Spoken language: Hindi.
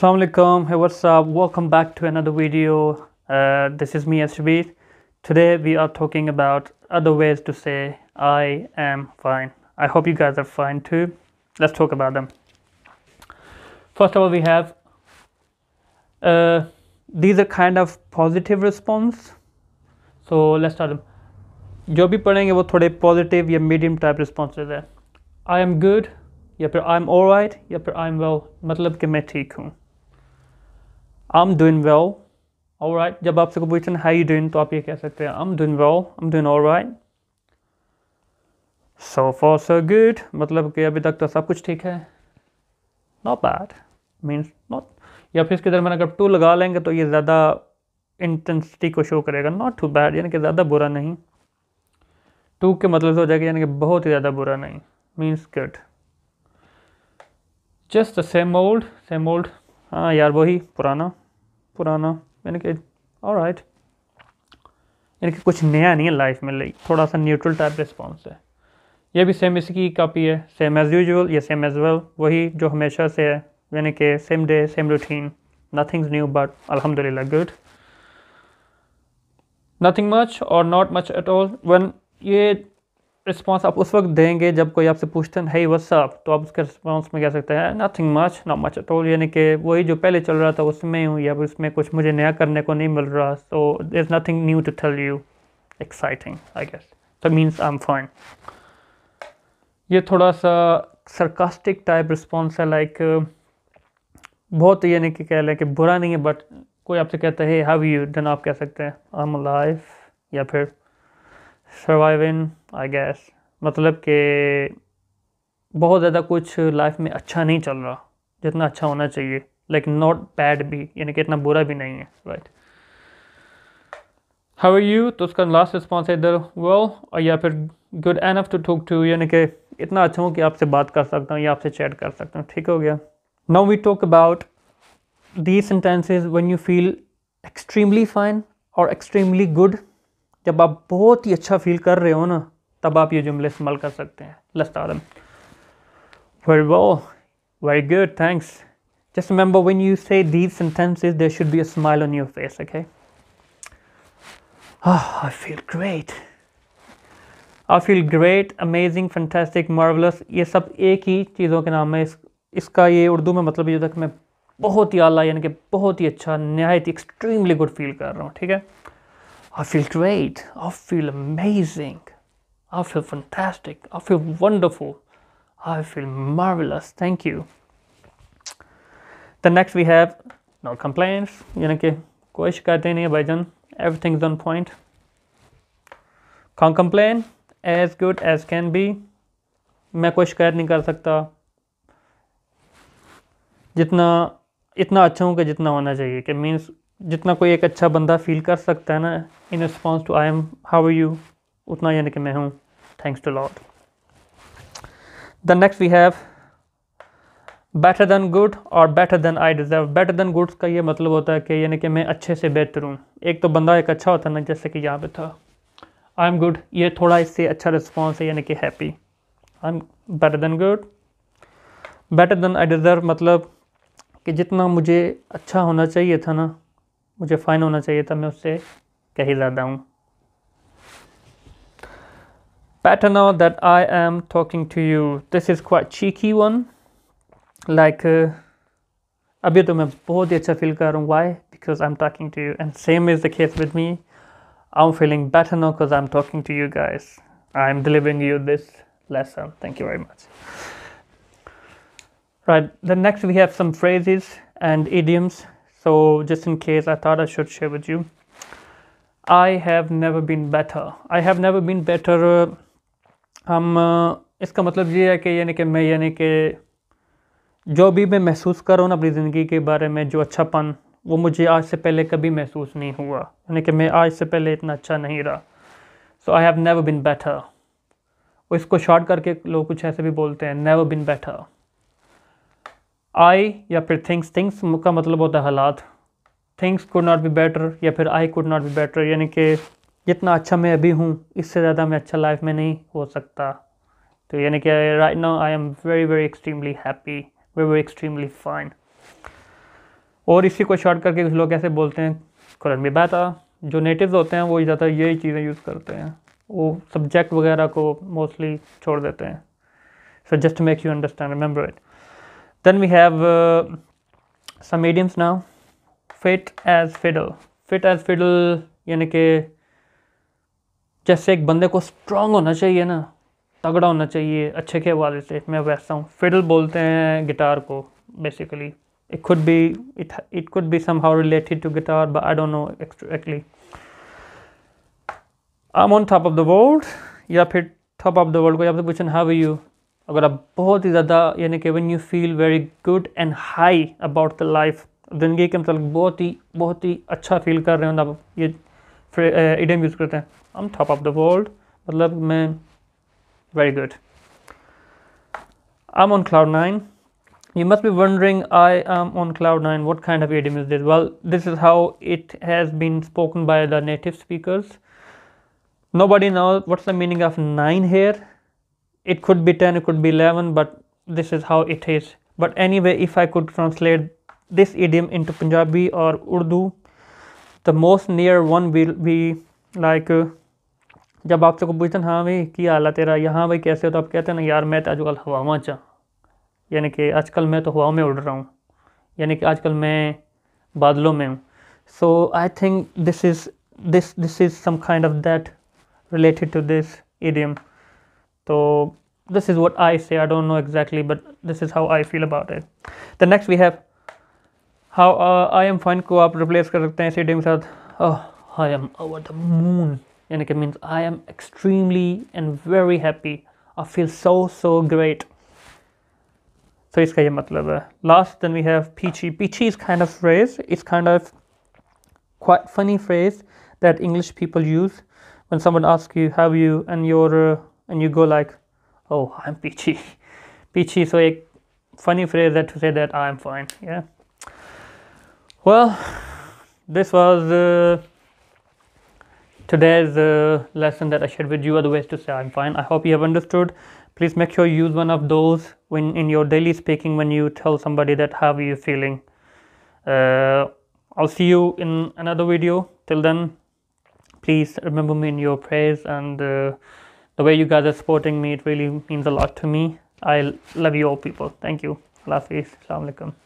Assalamualaikum, hey what's up, welcome back to another video. Uh, this is me Ashbir. Today we are talking about other ways to say I am fine. I hope you guys are fine too. Let's talk about them. First of all we have, uh, these are kind of positive response. So let's start them. जो भी पढ़ेंगे वो थोड़े positive या medium type रिस्पॉन्सेज है am good. गुड या फिर आई एम ऑल राइट या फिर आई एम वेल मतलब कि मैं ठीक हूँ आई एम डूइंग वेल और राइट जब आपसे कोई पूछन हाई डूइंग तो आप ये कह सकते हैं I am doing well I am doing all right so far so good मतलब कि अभी तक तो सब कुछ ठीक है नॉट बैड मीन्स नॉट या फिर इसके दरमियान अगर टू लगा लेंगे तो ये ज़्यादा इंटेंसिटी को शो करेगा नॉट टू बैड यानी कि ज़्यादा बुरा नहीं टू के मतलब से हो जाएगा यानी कि बहुत ही ज़्यादा बुरा नहीं means good just the same old same old हाँ यार वही पुराना पुराना मैंने कहा और राइट यानी कि कुछ नया नहीं है लाइफ में लाइक थोड़ा सा न्यूट्रल टाइप रिस्पॉन्स है ये भी सेम इसकी कॉपी है सेम एज़ यूजल या सेम एज़ वेल वही जो हमेशा से है यानी कि same day same routine nothing new but अलहमदिल्ला गुड नथिंग मच और not much at all one ये रिस्पॉन्स आप उस वक्त देंगे जब कोई आपसे पूछते हैं वस आप तो आप उसके रिस्पॉन्स में कह सकते हैं nothing much not much at all यानी कि वही जो पहले चल रहा था उसमें हूँ या उसमें कुछ मुझे नया करने को नहीं मिल रहा so there is nothing new to tell you exciting I guess so means I am fine ये थोड़ा सा सरकास्टिक टाइप रिस्पॉन्स है लाइक बहुत यानी कि कह लें कि बुरा नहीं है बट कोई आपसे कहता है हैव यू डन आप कह सकते हैं आई एम लाइफ या फिर सर्वाइविंग आई गैस मतलब कि बहुत ज़्यादा कुछ लाइफ में अच्छा नहीं चल रहा जितना अच्छा होना चाहिए लाइक नॉट बैड भी यानी कि इतना बुरा भी नहीं है राइट हाउ आर यू तो उसका लास्ट रिस्पॉन्स है इधर वेल और या फिर good enough to talk to यानी कि इतना अच्छा हूँ कि आपसे बात कर सकता हूँ या आपसे चैट कर सकता हूँ ठीक हो गया now we talk about the sentences when you feel extremely fine और एक्सट्रीमली गुड जब आप बहुत ही अच्छा फील कर रहे हो ना तब आप ये जुमले इस्तेमाल कर सकते हैं लस्तादम वेरी वो very good thanks just remember when you say these sentences there should be a smile on your face okay oh, i I feel great amazing fantastic marvellous ये सब एक ही चीज़ों के नाम है इस, इसका ये उर्दू में मतलब ये था कि मैं बहुत ही आला यानी कि बहुत ही अच्छा नहायत एक्सट्रीमली गुड फील कर रहा हूँ ठीक है I feel great. I feel amazing. I feel fantastic. I feel wonderful. I feel marvelous. Thank you. The next we have no complaints. यानी कि कोई शिकायतें नहीं Everything's on point. Can't complain. As good as can be. मैं कोई शिकायत नहीं कर सकता जितना इतना अच्छा हूँ कि जितना होना चाहिए कि मीन्स जितना कोई एक अच्छा बंदा फील कर सकता है ना in response to I am how are you उतना यानी कि मैं हूँ thanks to Lord the next we have better than good और better than I deserve better than goods का ये मतलब होता है कि यानी कि मैं अच्छे से बेहतर हूँ एक तो बंदा एक अच्छा होता है ना जैसे कि यहाँ पे था आई एम गुड ये थोड़ा इससे अच्छा रिस्पॉन्स है यानी कि happy I am better than good better than I deserve मतलब कि जितना मुझे अच्छा होना चाहिए था ना मुझे फ़ाइन होना चाहिए था मैं उससे कहीं ज़्यादा हूँ Better now that I am talking to you. This is quite cheeky one. Like, uh, अभी तो मैं बहुत ही अच्छा फील कर रहा हूँ Why? Because I'm talking to you. And same is the case with me. I'm feeling better now because I'm talking to you guys. I'm delivering you this lesson. Thank you very much. Right, then next we have some phrases and idioms So just in case, I thought I should share with you. I have never been better. I have never been better. हम uh, um, uh, इसका मतलब ये है कि यानी कि मैं यानी कि जो भी मैं महसूस कर रहा हूँ ना अपनी ज़िंदगी के बारे में जो अच्छापन वो मुझे आज से पहले कभी महसूस नहीं हुआ यानी कि मैं आज से पहले इतना अच्छा नहीं रहा so I have never been better इसको शॉर्ट करके लोग कुछ ऐसे भी बोलते हैं नेवर बिन बेटर आई या फिर थिंग्स थिंग्स का मतलब होता है हालात things could not be better या फिर I could not be better यानी कि जितना अच्छा मैं अभी हूँ इससे ज़्यादा मैं अच्छा लाइफ में नहीं हो सकता तो यानी कि right now I am very very extremely happy very very extremely fine और इसी को शॉर्ट करके कुछ लोग ऐसे बोलते हैं कुरन बिबाता जो नेटिव होते हैं वो ज़्यादा यही चीज़ें यूज़ करते हैं वो सब्जेक्ट वगैरह को मोस्टली छोड़ देते हैं so just make you understand remember it then we have uh, some idioms now fit as fiddle fit as fiddle यानी कि जैसे एक बंदे को स्ट्रांग होना चाहिए ना तगड़ा होना चाहिए अच्छे के हवाले से मैं वैसा हूँ फिडल बोलते हैं गिटार को basically it could be it it could be somehow related to guitar but i don't know exactly i'm on top of the world या फिर top of the world को आपसे पूछें how are you अगर आप बहुत ही ज़्यादा यानी कि when you feel very good and high about the life जिंदगी के मतलब बहुत ही बहुत ही अच्छा फील कर रहे हैं आप ये इडियम यूज़ करते हैं आम टॉप ऑफ द वर्ल्ड मतलब मैं very good I'm on cloud nine you must be wondering I am on cloud nine what kind of idiom is this well this is how it has been spoken by the native speaker nobody now what's the meaning of nine here it could be 10 it could be 11 but this is how it is but anyway if i could translate this idiom into punjabi or urdu the most near one will be like जब आपसे को पूछते हैं हाँ भाई की हाल तेरा यहाँ भाई कैसे हो तो आप कहते हैं ना यार मैं तो आजकल हवाओं चाह यानी कि आजकल मैं तो हवाओं में उड़ रहा हूँ यानी कि आजकल मैं बादलों में हूँ so I think this is this this is some kind of that related to this idiom So this is what I say. I don't know exactly, but this is how I feel about it. The next we have how uh, I am fine Ko आप replace kar sakte hain. CD के oh I am over the moon And it means I am extremely and very happy. I feel so so great. So इसका ये matlab hai. Last then we have peachy. Peachy is kind of phrase. It's kind of quite funny phrase that English people use when someone asks you have you and your uh, and you go like oh i'm peachy peachy so a funny phrase that to say that i'm fine yeah well this was uh, today's uh, lesson that i shared with you Other ways to say i'm fine i hope you have understood please make sure you use one of those when in your daily speaking when you tell somebody that how are you feeling uh, i'll see you in another video till then please remember me in your prayers and uh, the way you guys are supporting me, it really means a lot to me. I love you all people. Thank you. Allah Hafiz. Assalamu alaikum.